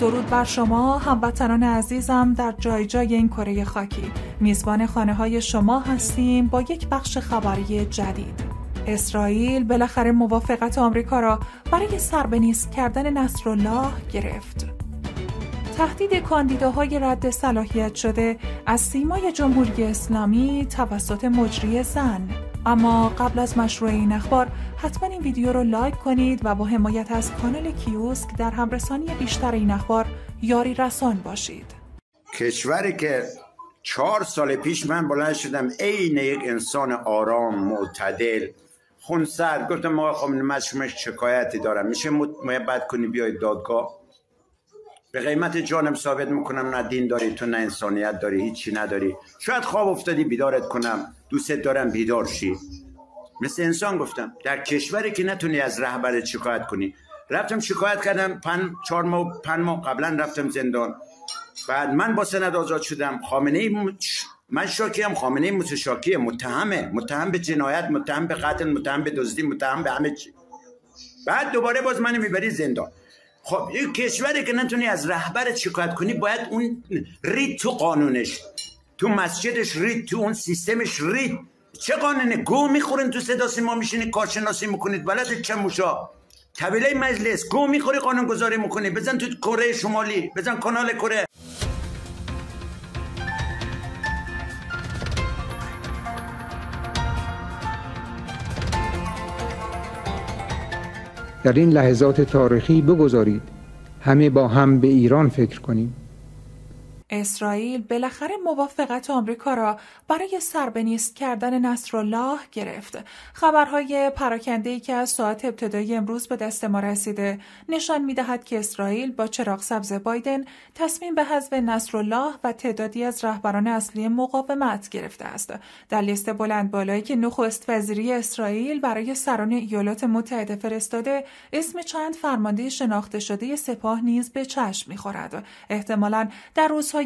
درود بر شما هموطنان عزیزم در جای جای این کره خاکی میزبان خانه های شما هستیم با یک بخش خبری جدید اسرائیل بالاخره موافقت آمریکا را برای نیست کردن نصرالله گرفت تهدید کاندیداهای رد صلاحیت شده از سیمای جمهوری اسلامی توسط مجری زن اما قبل از مشروع این اخبار حتما این ویدیو رو لایک کنید و با حمایت از کانال کیوسک در همرسانی بیشتر این اخبار یاری رسان باشید کشوری که چهار سال پیش من بلند شدم عین یک انسان آرام معتدل خونسرد گفتم ما خب مشمش شکایتی دارم میشه محبت کنی بیاید دادگاه به قیمت جانم ثابت میکنم نه دین داری تو نه انسانیت داری هیچی نداری شاید خواب افتادی بیدارت کنم دوست دارم بیدار شی مثل انسان گفتم در کشوری که نتونی از رهبرت شکایت کنی رفتم شکایت کردم پن چهار ماه پن ماه قبلا رفتم زندان بعد من با سند آزاد شدم خامنه ای من من هم، خامنه ای متشاکیه متهمه متهم به جنایت متهم به قتل متهم به دزدی متهم به همه چی بعد دوباره باز منو میبری زندان خب یک کشوری که نتونی از رهبرت شکایت کنی باید اون رید تو قانونش تو مسجدش رید تو اون سیستمش رید چه قانونه گو میخورین تو صدا ما میشینی کارشناسی میکنید بلد چه موشا طبیله مجلس گو میخوری قانون گذاری میکنی بزن تو کره شمالی بزن کانال کره در این لحظات تاریخی بگذارید همه با هم به ایران فکر کنیم اسرائیل بالاخره موافقت آمریکا را برای سربنیست کردن نصرالله گرفت. خبرهای پراکنده‌ای که از ساعت ابتدای امروز به دست ما رسیده نشان میدهد که اسرائیل با چراغ سبز بایدن تصمیم به حذف نصرالله و تعدادی از رهبران اصلی مقاومت گرفته است. در لیست بلند بالایی که نخست وزیری اسرائیل برای سران ایالات متحده فرستاده، اسم چند فرمانده شناخته شده سپاه نیز به چشم میخورد. احتمالا در روزهای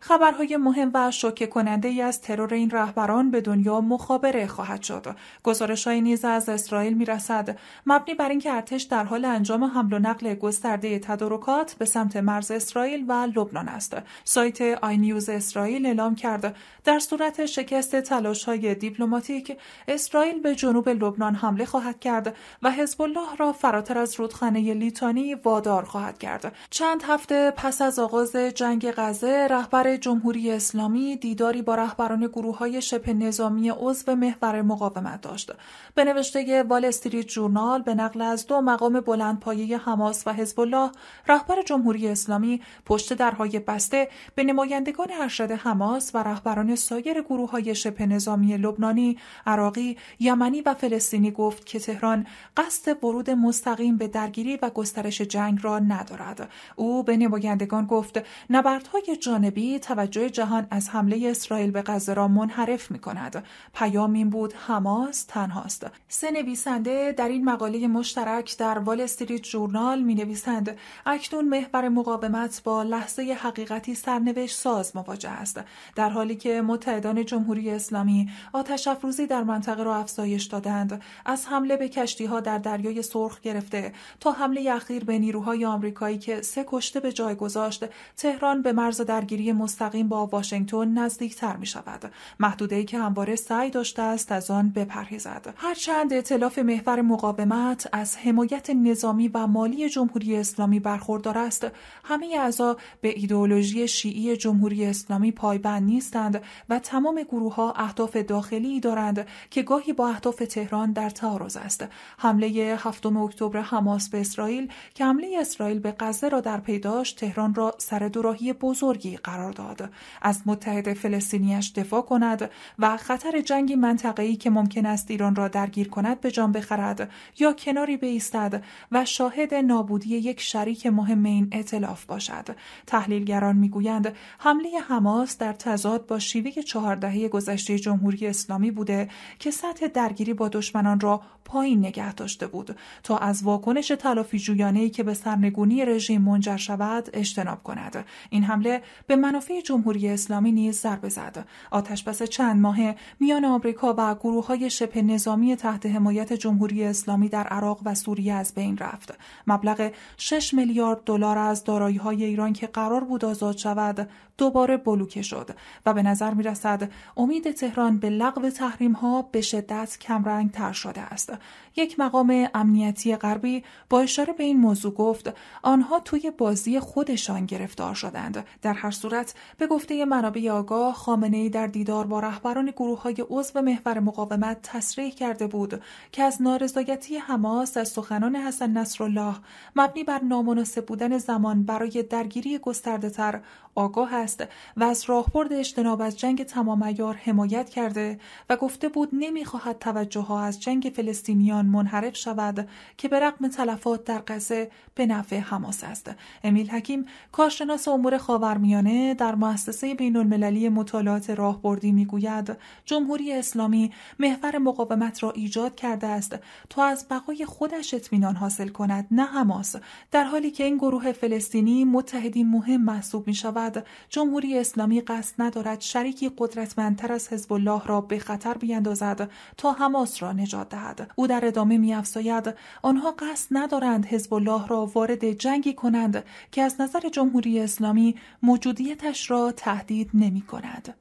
خبرهای مهم و شوکه کننده ای از ترور این رهبران به دنیا مخابره خواهد شد. گزارش های نیز از اسرائیل میرسد مبنی بر اینکه ارتش در حال انجام حمل و نقل گسترده تدارکات به سمت مرز اسرائیل و لبنان است. سایت آی نیوز اسرائیل اعلام کرد در صورت شکست تلاش های دیپلماتیک اسرائیل به جنوب لبنان حمله خواهد کرد و حزب الله را فراتر از رودخانه لیتانی وادار خواهد کرد. چند هفته پس از آغاز جنگ رهبر جمهوری اسلامی دیداری با رهبران گروه های شبه نظامی عضو محور مقاومت داشت. به نوشته وال استریت جورنال به نقل از دو مقام بلندپایه حماس و حزب الله، رهبر جمهوری اسلامی پشت درهای بسته به نمایندگان ارشد حماس و رهبران سایر گروه های شبه نظامی لبنانی، عراقی، یمنی و فلسطینی گفت که تهران قصد ورود مستقیم به درگیری و گسترش جنگ را ندارد. او به نمایندگان گفت نبردهای جانبی توجه جهان از حمله اسرائیل به غزه را منحرف می کند. پیام این بود حماس تنهاست. سه نویسنده در این مقاله مشترک در وال استریت جورنال می نویسند اکنون محور مقاومت با لحظه حقیقتی سرنوشت ساز مواجه است. در حالی که متحدان جمهوری اسلامی آتش افروزی در منطقه را افزایش دادند از حمله به کشتی ها در دریای سرخ گرفته تا حمله اخیر به نیروهای آمریکایی که سه کشته به جای گذاشت تهران به مرز درگیری مستقیم با واشنگتن نزدیکتر می شود محدوده ای که همواره سعی داشته است از آن بپرهیزد هرچند اطلاف محور مقاومت از حمایت نظامی و مالی جمهوری اسلامی برخوردار است همه اعضا به ایدئولوژی شیعی جمهوری اسلامی پایبند نیستند و تمام گروهها اهداف داخلی دارند که گاهی با اهداف تهران در تعارض است حمله 7 اکتبر حماس به اسرائیل که حمله اسرائیل به غزه را در پیداش تهران را سر دوراهی بزرگی قرار داد از متحد فلسطینیش دفاع کند و خطر جنگی منطقه‌ای که ممکن است ایران را درگیر کند به جان بخرد یا کناری بایستد و شاهد نابودی یک شریک مهم این اطلاف باشد تحلیلگران میگویند حمله حماس در تضاد با شیوه چهار گذشته جمهوری اسلامی بوده که سطح درگیری با دشمنان را پایین نگه داشته بود تا از واکنش تلافی جویانه که به سرنگونی رژیم منجر شود اجتناب کند این حمله به منافع جمهوری اسلامی نیز ضربه زد آتش بس چند ماه میان آمریکا و گروه های شبه نظامی تحت حمایت جمهوری اسلامی در عراق و سوریه از بین رفت مبلغ 6 میلیارد دلار از دارایی های ایران که قرار بود آزاد شود دوباره بلوکه شد و به نظر می رسد امید تهران به لغو تحریم ها به شدت کمرنگ تر شده است یک مقام امنیتی غربی با اشاره به این موضوع گفت آنها توی بازی خودشان گرفتار شدند در هر صورت به گفته منابع آگاه خامنه ای در دیدار با رهبران گروه های عضو محور مقاومت تصریح کرده بود که از نارضایتی حماس از سخنان حسن نصرالله مبنی بر نامناسب بودن زمان برای درگیری گسترده تر آگاه است و از راهبرد اجتناب از جنگ تمام حمایت کرده و گفته بود نمیخواهد توجه ها از جنگ فلسطینیان منحرف شود که به رغم تلفات در غزه به نفع حماس است امیل حکیم کارشناس امور خاورمیانه در مؤسسه بین المللی مطالعات راهبردی میگوید جمهوری اسلامی محور مقاومت را ایجاد کرده است تا از بقای خودش اطمینان حاصل کند نه حماس در حالی که این گروه فلسطینی متحدی مهم محسوب می شود جمهوری اسلامی قصد ندارد شریکی قدرتمندتر از حزب الله را به خطر بیندازد تا حماس را نجات دهد او در ادامه میافزاید آنها قصد ندارند حزب الله را وارد جنگی کنند که از نظر جمهوری اسلامی موجودیتش را تهدید نمی کند.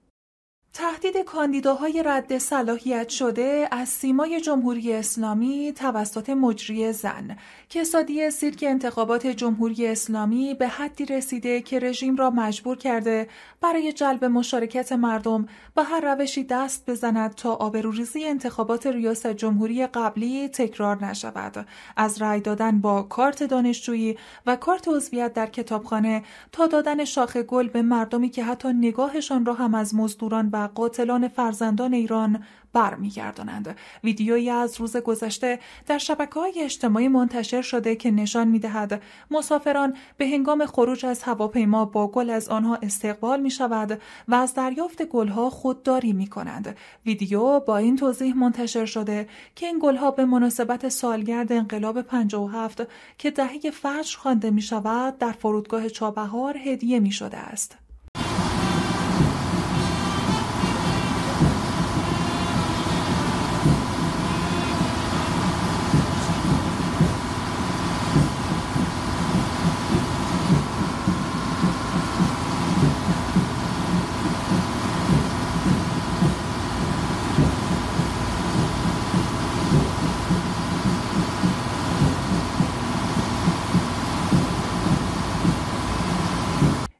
تهدید کاندیداهای رد صلاحیت شده از سیمای جمهوری اسلامی توسط مجری زن که سادی سیرک انتخابات جمهوری اسلامی به حدی رسیده که رژیم را مجبور کرده برای جلب مشارکت مردم به هر روشی دست بزند تا آبروریزی انتخابات ریاست جمهوری قبلی تکرار نشود از رأی دادن با کارت دانشجویی و کارت عضویت در کتابخانه تا دادن شاخ گل به مردمی که حتی نگاهشان را هم از مزدوران و قاتلان فرزندان ایران برمیگردانند ویدیویی از روز گذشته در شبکه های اجتماعی منتشر شده که نشان میدهد مسافران به هنگام خروج از هواپیما با گل از آنها استقبال می شود و از دریافت گلها خودداری می کنند. ویدیو با این توضیح منتشر شده که این گلها به مناسبت سالگرد انقلاب 57 که دهه فجر خوانده می شود در فرودگاه چابهار هدیه می شده است.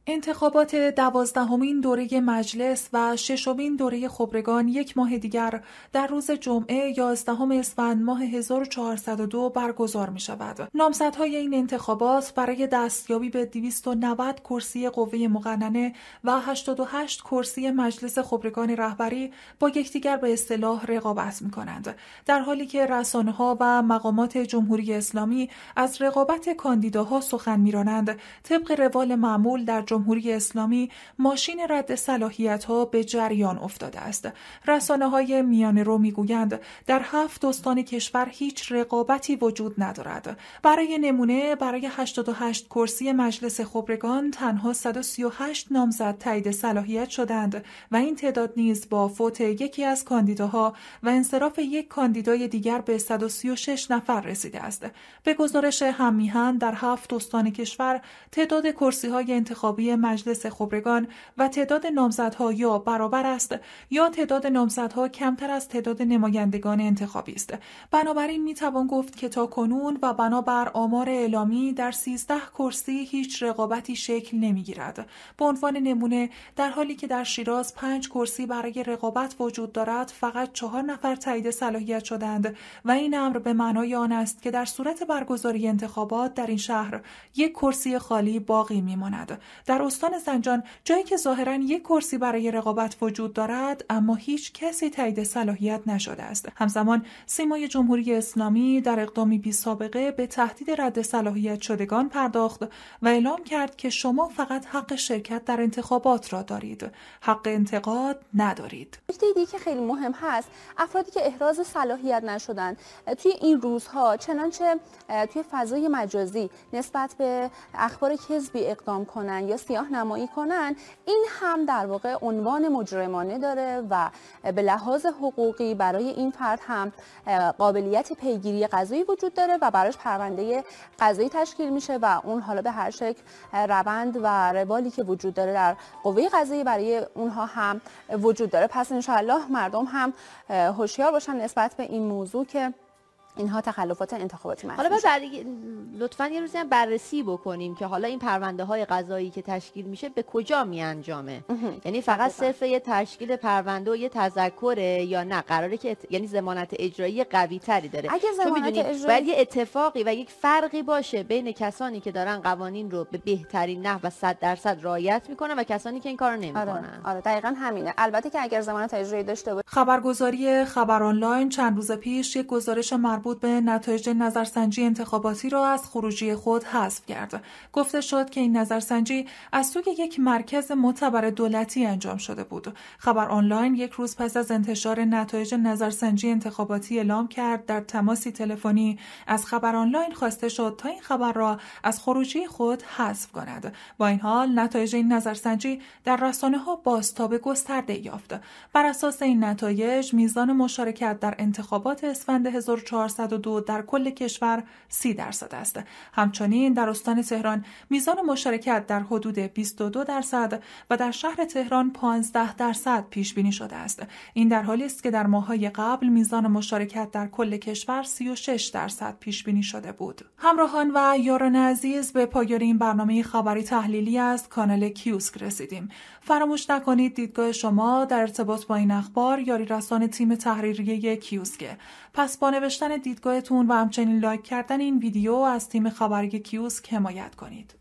انتخابات دوازدهمین دوره مجلس و ششمین دوره خبرگان یک ماه دیگر در روز جمعه 11 اسفند ماه 1402 برگزار می شود. نامزدهای این انتخابات برای دستیابی به 290 کرسی قوه مقننه و 88 کرسی مجلس خبرگان رهبری با یکدیگر به اصطلاح رقابت می کنند. در حالی که رسانه ها و مقامات جمهوری اسلامی از رقابت کاندیداها سخن می رانند طبق روال معمول در جمهوری اسلامی ماشین رد صلاحیت ها به جریان افتاده است. رسانه های میانه رو میگویند در هفت استان کشور هیچ رقابتی وجود ندارد. برای نمونه برای 88 کرسی مجلس خبرگان تنها 138 نامزد تایید صلاحیت شدند و این تعداد نیز با فوت یکی از کاندیداها و انصراف یک کاندیدای دیگر به 136 نفر رسیده است. به گزارش همیهن در هفت استان کشور تعداد کرسی های انتخابی مجلس خبرگان و تعداد نامزدها یا برابر است یا تعداد نامزدها کمتر از تعداد نمایندگان انتخابی است بنابراین می توان گفت که تا کنون و بنابر آمار اعلامی در 13 کرسی هیچ رقابتی شکل نمی گیرد به عنوان نمونه در حالی که در شیراز 5 کرسی برای رقابت وجود دارد فقط چهار نفر تایید صلاحیت شدند و این امر به معنای آن است که در صورت برگزاری انتخابات در این شهر یک کرسی خالی باقی میماند در استان زنجان جایی که ظاهرا یک کرسی برای رقابت وجود دارد اما هیچ کسی تایید صلاحیت نشده است همزمان سیمای جمهوری اسلامی در اقدامی بی سابقه به تهدید رد صلاحیت شدگان پرداخت و اعلام کرد که شما فقط حق شرکت در انتخابات را دارید حق انتقاد ندارید نکته دیگه که خیلی مهم هست افرادی که احراز صلاحیت نشدن توی این روزها چنانچه توی فضای مجازی نسبت به اخبار کذبی اقدام کنن یا سیاه نمایی کنن این هم در واقع عنوان مجرمانه داره و به لحاظ حقوقی برای این فرد هم قابلیت پیگیری قضایی وجود داره و براش پرونده قضایی تشکیل میشه و اون حالا به هر شکل روند و روالی که وجود داره در قوه قضایی برای اونها هم وجود داره پس انشاءالله مردم هم هوشیار باشن نسبت به این موضوع که اینها تخلفات انتخاباتی محسوب حالا بعد لطفا یه روزی هم بررسی بکنیم که حالا این پرونده های قضایی که تشکیل میشه به کجا می انجامه یعنی فقط صرف یه تشکیل پرونده و یه تذکره یا نه قراره که ات... یعنی ضمانت اجرایی قوی تری داره اگه زمانت اجرایی... باید یه اتفاقی و یک فرقی باشه بین کسانی که دارن قوانین رو به بهترین نحو و 100 درصد رعایت میکنن و کسانی که این کارو نمیکنن آره. آره دقیقا همینه البته که اگر ضمانت اجرایی داشته باشه خبرگزاری خبر آنلاین چند روز پیش یک گزارش مربوط مربوط به نتایج نظرسنجی انتخاباتی را از خروجی خود حذف کرد. گفته شد که این نظرسنجی از سوی یک مرکز معتبر دولتی انجام شده بود. خبر آنلاین یک روز پس از انتشار نتایج نظرسنجی انتخاباتی اعلام کرد در تماسی تلفنی از خبر آنلاین خواسته شد تا این خبر را از خروجی خود حذف کند. با این حال نتایج این نظرسنجی در رسانه ها بازتاب گسترده یافت. بر اساس این نتایج میزان مشارکت در انتخابات اسفند 1400 در کل کشور 30 درصد است. همچنین در استان تهران میزان مشارکت در حدود 22 درصد و در شهر تهران 15 درصد پیش بینی شده است. این در حالی است که در ماهای قبل میزان مشارکت در کل کشور 36 درصد پیش بینی شده بود. همراهان و یاران عزیز به پایان این برنامه خبری تحلیلی از کانال کیوسک رسیدیم. فراموش نکنید دیدگاه شما در ارتباط با این اخبار یاری رسان تیم تحریریه کیوسکه. پس با نوشتن دیدگاهتون و همچنین لایک کردن این ویدیو از تیم خبری کیوسک حمایت کنید.